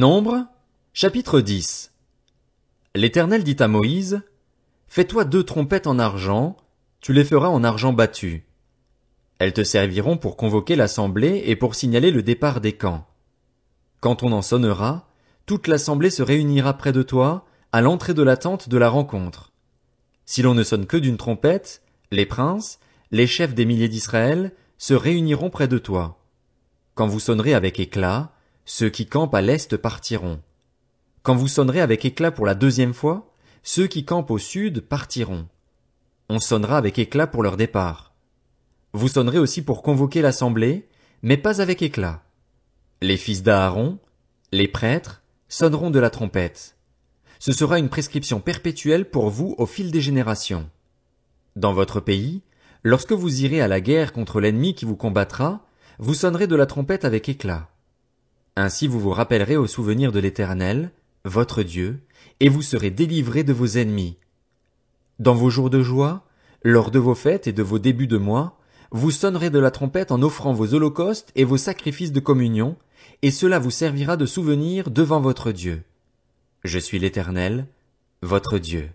Nombre, chapitre 10 L'Éternel dit à Moïse, Fais-toi deux trompettes en argent, tu les feras en argent battu. Elles te serviront pour convoquer l'assemblée et pour signaler le départ des camps. Quand on en sonnera, toute l'assemblée se réunira près de toi, à l'entrée de la tente de la rencontre. Si l'on ne sonne que d'une trompette, les princes, les chefs des milliers d'Israël, se réuniront près de toi. Quand vous sonnerez avec éclat, ceux qui campent à l'est partiront. Quand vous sonnerez avec éclat pour la deuxième fois, ceux qui campent au sud partiront. On sonnera avec éclat pour leur départ. Vous sonnerez aussi pour convoquer l'assemblée, mais pas avec éclat. Les fils d'Aaron, les prêtres, sonneront de la trompette. Ce sera une prescription perpétuelle pour vous au fil des générations. Dans votre pays, lorsque vous irez à la guerre contre l'ennemi qui vous combattra, vous sonnerez de la trompette avec éclat. Ainsi vous vous rappellerez au souvenir de l'Éternel, votre Dieu, et vous serez délivrés de vos ennemis. Dans vos jours de joie, lors de vos fêtes et de vos débuts de mois, vous sonnerez de la trompette en offrant vos holocaustes et vos sacrifices de communion, et cela vous servira de souvenir devant votre Dieu. Je suis l'Éternel, votre Dieu.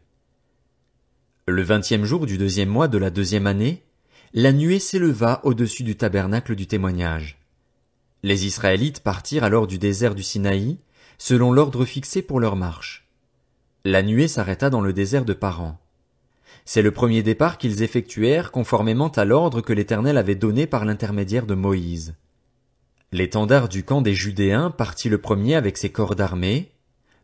Le vingtième jour du deuxième mois de la deuxième année, la nuée s'éleva au-dessus du tabernacle du témoignage. Les Israélites partirent alors du désert du Sinaï, selon l'ordre fixé pour leur marche. La nuée s'arrêta dans le désert de Paran. C'est le premier départ qu'ils effectuèrent conformément à l'ordre que l'Éternel avait donné par l'intermédiaire de Moïse. L'étendard du camp des Judéens partit le premier avec ses corps d'armée.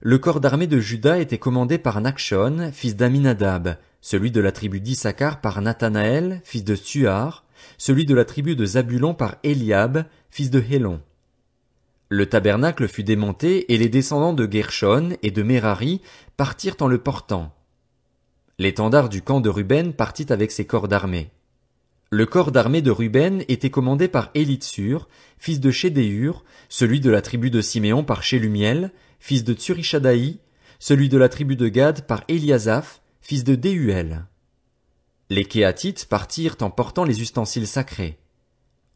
Le corps d'armée de Juda était commandé par Nakshon, fils d'Aminadab, celui de la tribu d'Issacar par Nathanaël, fils de Suar, celui de la tribu de Zabulon par Eliab, fils de Hélon. Le tabernacle fut démonté et les descendants de Gershon et de Merari partirent en le portant. L'étendard du camp de Ruben partit avec ses corps d'armée. Le corps d'armée de Ruben était commandé par Elitsur, fils de Chédéur, celui de la tribu de Siméon par Chélumiel, fils de Tsurishadaï, celui de la tribu de Gad par Eliasaph, fils de les Kéatites partirent en portant les ustensiles sacrés.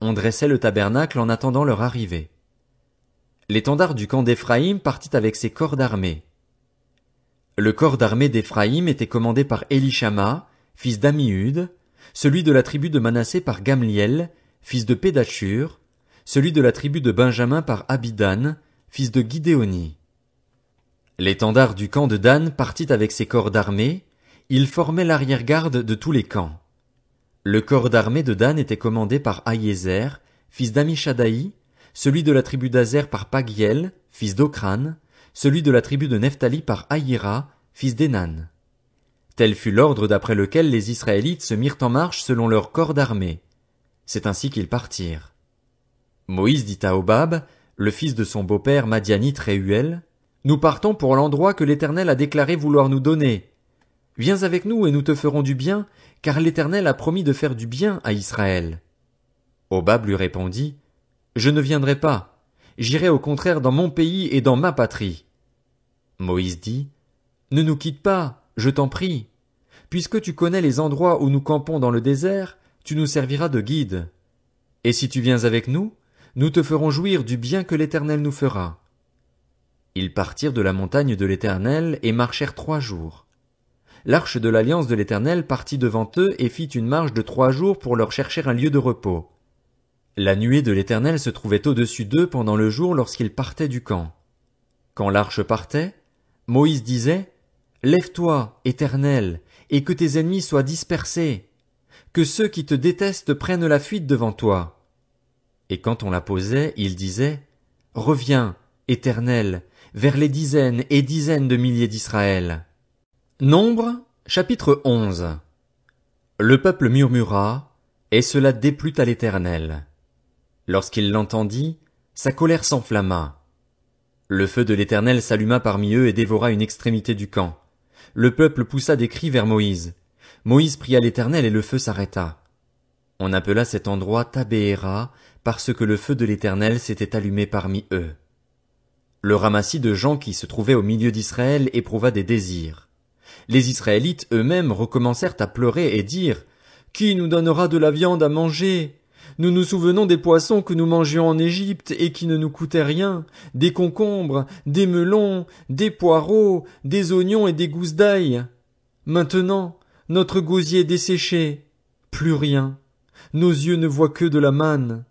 On dressait le tabernacle en attendant leur arrivée. L'étendard du camp d'Éphraïm partit avec ses corps d'armée. Le corps d'armée d'Éphraïm était commandé par Elishama, fils d'Amihud, celui de la tribu de Manassé par Gamliel, fils de Pédachur, celui de la tribu de Benjamin par Abidan, fils de Guidéoni. L'étendard du camp de Dan partit avec ses corps d'armée, il formait l'arrière-garde de tous les camps. Le corps d'armée de Dan était commandé par Aïézer, fils d'Amishadaï, celui de la tribu d'Azer par Pagiel, fils d'Okran, celui de la tribu de Nephtali par Aïra, fils d'Enan. Tel fut l'ordre d'après lequel les Israélites se mirent en marche selon leur corps d'armée. C'est ainsi qu'ils partirent. Moïse dit à Obab, le fils de son beau-père Madianit-Reuel, « Nous partons pour l'endroit que l'Éternel a déclaré vouloir nous donner, Viens avec nous et nous te ferons du bien, car l'Éternel a promis de faire du bien à Israël. Obab lui répondit, Je ne viendrai pas, j'irai au contraire dans mon pays et dans ma patrie. Moïse dit, Ne nous quitte pas, je t'en prie. Puisque tu connais les endroits où nous campons dans le désert, tu nous serviras de guide. Et si tu viens avec nous, nous te ferons jouir du bien que l'Éternel nous fera. Ils partirent de la montagne de l'Éternel et marchèrent trois jours l'arche de l'alliance de l'Éternel partit devant eux et fit une marche de trois jours pour leur chercher un lieu de repos. La nuée de l'Éternel se trouvait au-dessus d'eux pendant le jour lorsqu'ils partaient du camp. Quand l'arche partait, Moïse disait, Lève-toi, Éternel, et que tes ennemis soient dispersés. Que ceux qui te détestent prennent la fuite devant toi. Et quand on la posait, il disait, Reviens, Éternel, vers les dizaines et dizaines de milliers d'Israël. Nombre, chapitre 11 Le peuple murmura, et cela déplut à l'Éternel. Lorsqu'il l'entendit, sa colère s'enflamma. Le feu de l'Éternel s'alluma parmi eux et dévora une extrémité du camp. Le peuple poussa des cris vers Moïse. Moïse pria l'Éternel et le feu s'arrêta. On appela cet endroit Tabéra parce que le feu de l'Éternel s'était allumé parmi eux. Le ramassis de gens qui se trouvaient au milieu d'Israël éprouva des désirs les Israélites eux-mêmes recommencèrent à pleurer et dire Qui nous donnera de la viande à manger? Nous nous souvenons des poissons que nous mangions en Égypte et qui ne nous coûtaient rien, des concombres, des melons, des poireaux, des oignons et des gousses d'ail. Maintenant, notre gosier est desséché. Plus rien. Nos yeux ne voient que de la manne.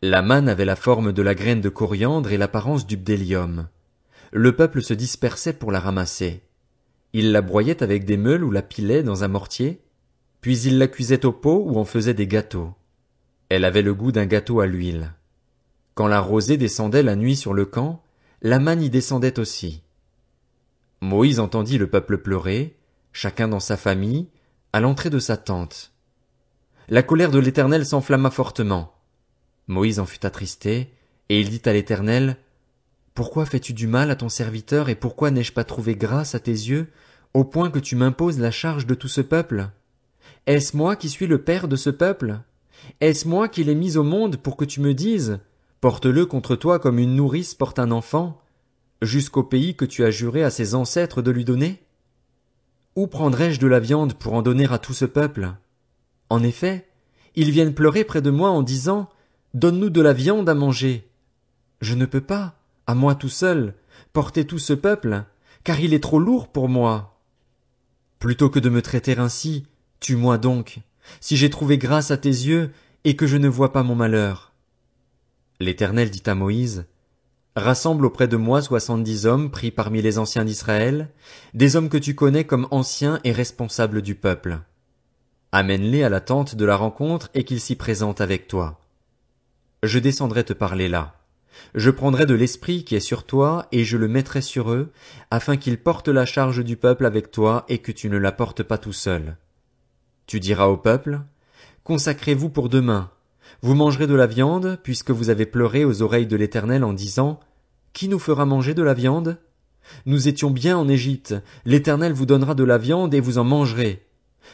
La manne avait la forme de la graine de coriandre et l'apparence du bdélium. Le peuple se dispersait pour la ramasser. Il la broyait avec des meules ou la pilait dans un mortier, puis il la cuisait au pot ou en faisait des gâteaux. Elle avait le goût d'un gâteau à l'huile. Quand la rosée descendait la nuit sur le camp, la manne y descendait aussi. Moïse entendit le peuple pleurer, chacun dans sa famille, à l'entrée de sa tente. La colère de l'Éternel s'enflamma fortement. Moïse en fut attristé, et il dit à l'Éternel, pourquoi fais-tu du mal à ton serviteur et pourquoi n'ai-je pas trouvé grâce à tes yeux, au point que tu m'imposes la charge de tout ce peuple Est-ce moi qui suis le père de ce peuple Est-ce moi qui l'ai mis au monde pour que tu me dises Porte-le contre toi comme une nourrice porte un enfant, jusqu'au pays que tu as juré à ses ancêtres de lui donner Où prendrais-je de la viande pour en donner à tout ce peuple En effet, ils viennent pleurer près de moi en disant Donne-nous de la viande à manger. Je ne peux pas à moi tout seul, porter tout ce peuple, car il est trop lourd pour moi. Plutôt que de me traiter ainsi, tue-moi donc, si j'ai trouvé grâce à tes yeux, et que je ne vois pas mon malheur. L'Éternel dit à Moïse, Rassemble auprès de moi soixante-dix hommes pris parmi les anciens d'Israël, des hommes que tu connais comme anciens et responsables du peuple. Amène-les à la tente de la rencontre et qu'ils s'y présentent avec toi. Je descendrai te parler là. Je prendrai de l'Esprit qui est sur toi, et je le mettrai sur eux, afin qu'ils portent la charge du peuple avec toi, et que tu ne la portes pas tout seul. Tu diras au peuple, Consacrez-vous pour demain. Vous mangerez de la viande, puisque vous avez pleuré aux oreilles de l'Éternel en disant, Qui nous fera manger de la viande? Nous étions bien en Égypte, l'Éternel vous donnera de la viande et vous en mangerez.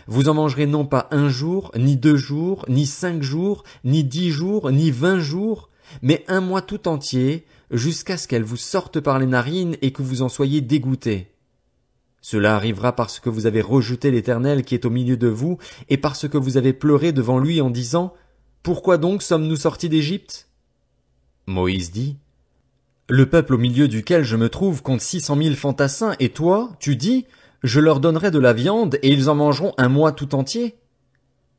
Vous en mangerez non pas un jour, ni deux jours, ni cinq jours, ni dix jours, ni vingt jours, mais un mois tout entier, jusqu'à ce qu'elle vous sorte par les narines et que vous en soyez dégoûté. Cela arrivera parce que vous avez rejeté l'Éternel qui est au milieu de vous, et parce que vous avez pleuré devant lui en disant. Pourquoi donc sommes nous sortis d'Égypte? Moïse dit. Le peuple au milieu duquel je me trouve compte six cent mille fantassins, et toi, tu dis, je leur donnerai de la viande, et ils en mangeront un mois tout entier.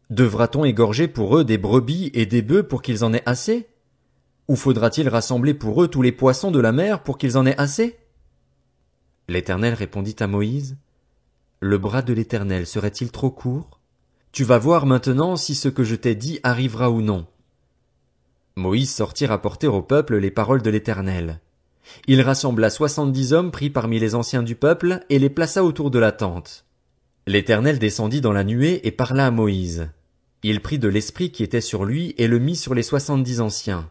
Devra-t-on égorger pour eux des brebis et des bœufs pour qu'ils en aient assez? Ou faudra-t-il rassembler pour eux tous les poissons de la mer pour qu'ils en aient assez L'Éternel répondit à Moïse, Le bras de l'Éternel serait-il trop court Tu vas voir maintenant si ce que je t'ai dit arrivera ou non. Moïse sortit rapporter au peuple les paroles de l'Éternel. Il rassembla soixante-dix hommes pris parmi les anciens du peuple et les plaça autour de la tente. L'Éternel descendit dans la nuée et parla à Moïse. Il prit de l'esprit qui était sur lui et le mit sur les soixante-dix anciens.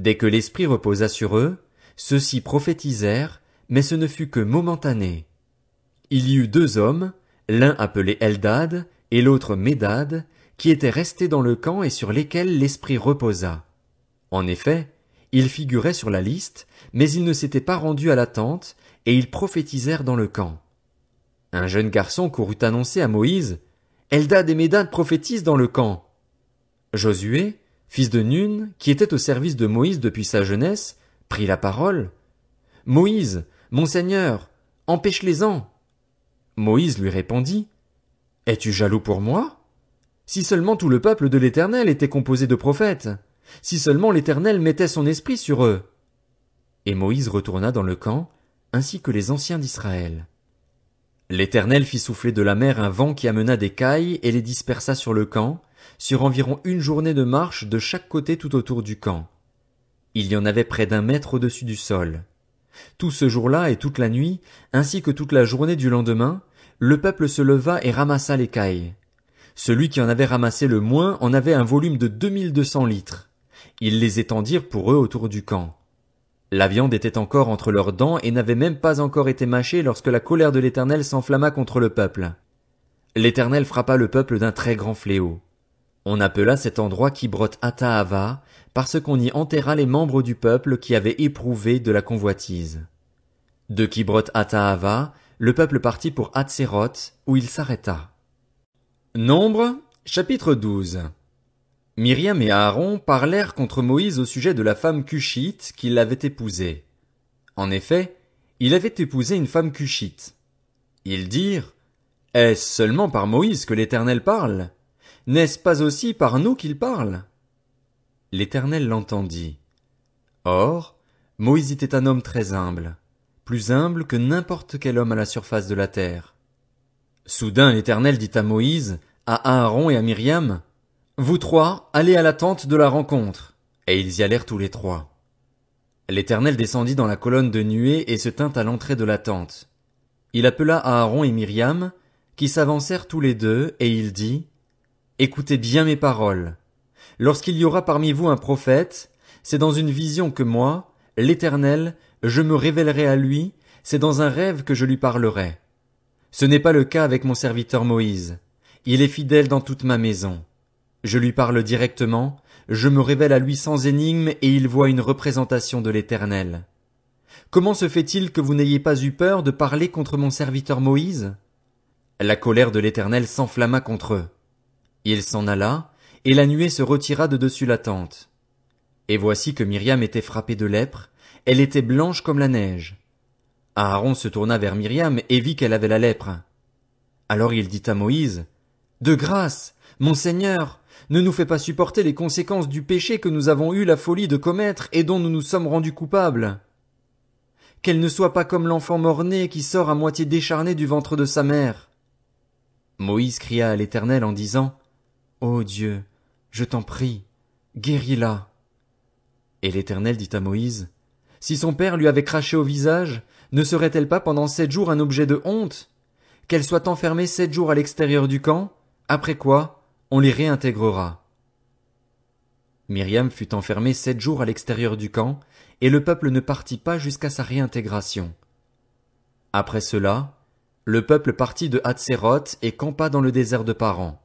Dès que l'Esprit reposa sur eux, ceux-ci prophétisèrent, mais ce ne fut que momentané. Il y eut deux hommes, l'un appelé Eldad et l'autre Médad, qui étaient restés dans le camp et sur lesquels l'Esprit reposa. En effet, ils figuraient sur la liste, mais ils ne s'étaient pas rendus à tente et ils prophétisèrent dans le camp. Un jeune garçon courut annoncer à Moïse, Eldad et Médad prophétisent dans le camp. Josué, fils de Nun, qui était au service de Moïse depuis sa jeunesse, prit la parole. Moïse, mon Seigneur, empêche-les-en. Moïse lui répondit. Es-tu jaloux pour moi? Si seulement tout le peuple de l'Éternel était composé de prophètes. Si seulement l'Éternel mettait son esprit sur eux. Et Moïse retourna dans le camp, ainsi que les anciens d'Israël. L'Éternel fit souffler de la mer un vent qui amena des cailles et les dispersa sur le camp, sur environ une journée de marche de chaque côté tout autour du camp. Il y en avait près d'un mètre au-dessus du sol. Tout ce jour-là et toute la nuit, ainsi que toute la journée du lendemain, le peuple se leva et ramassa les cailles. Celui qui en avait ramassé le moins en avait un volume de 2200 litres. Ils les étendirent pour eux autour du camp. La viande était encore entre leurs dents et n'avait même pas encore été mâchée lorsque la colère de l'Éternel s'enflamma contre le peuple. L'Éternel frappa le peuple d'un très grand fléau. On appela cet endroit Kibroth Atahava, parce qu'on y enterra les membres du peuple qui avaient éprouvé de la convoitise. De Kibroth Atahava, le peuple partit pour Hatzeroth, où il s'arrêta. Nombre, chapitre 12. Myriam et Aaron parlèrent contre Moïse au sujet de la femme cushite qu'il avait épousée. En effet, il avait épousé une femme cushite. Ils dirent, est-ce seulement par Moïse que l'Éternel parle? N'est-ce pas aussi par nous qu'il parle L'Éternel l'entendit. Or, Moïse était un homme très humble, plus humble que n'importe quel homme à la surface de la terre. Soudain l'Éternel dit à Moïse, à Aaron et à Myriam, Vous trois, allez à la tente de la rencontre. Et ils y allèrent tous les trois. L'Éternel descendit dans la colonne de nuée et se tint à l'entrée de la tente. Il appela Aaron et Myriam, qui s'avancèrent tous les deux, et il dit, Écoutez bien mes paroles. Lorsqu'il y aura parmi vous un prophète, c'est dans une vision que moi, l'Éternel, je me révélerai à lui, c'est dans un rêve que je lui parlerai. Ce n'est pas le cas avec mon serviteur Moïse. Il est fidèle dans toute ma maison. Je lui parle directement, je me révèle à lui sans énigme et il voit une représentation de l'Éternel. Comment se fait-il que vous n'ayez pas eu peur de parler contre mon serviteur Moïse? La colère de l'Éternel s'enflamma contre eux. Il s'en alla, et la nuée se retira de dessus la tente. Et voici que Myriam était frappée de lèpre, elle était blanche comme la neige. Aaron se tourna vers Myriam et vit qu'elle avait la lèpre. Alors il dit à Moïse, De grâce, mon Seigneur, ne nous fais pas supporter les conséquences du péché que nous avons eu la folie de commettre et dont nous nous sommes rendus coupables. Qu'elle ne soit pas comme l'enfant mort-né qui sort à moitié décharné du ventre de sa mère. Moïse cria à l'Éternel en disant, Ô Dieu, je t'en prie, guéris-la. Et l'Éternel dit à Moïse, Si son père lui avait craché au visage, ne serait-elle pas pendant sept jours un objet de honte? Qu'elle soit enfermée sept jours à l'extérieur du camp, après quoi on les réintégrera. Myriam fut enfermée sept jours à l'extérieur du camp, et le peuple ne partit pas jusqu'à sa réintégration. Après cela, le peuple partit de Hatséroth et campa dans le désert de Paran.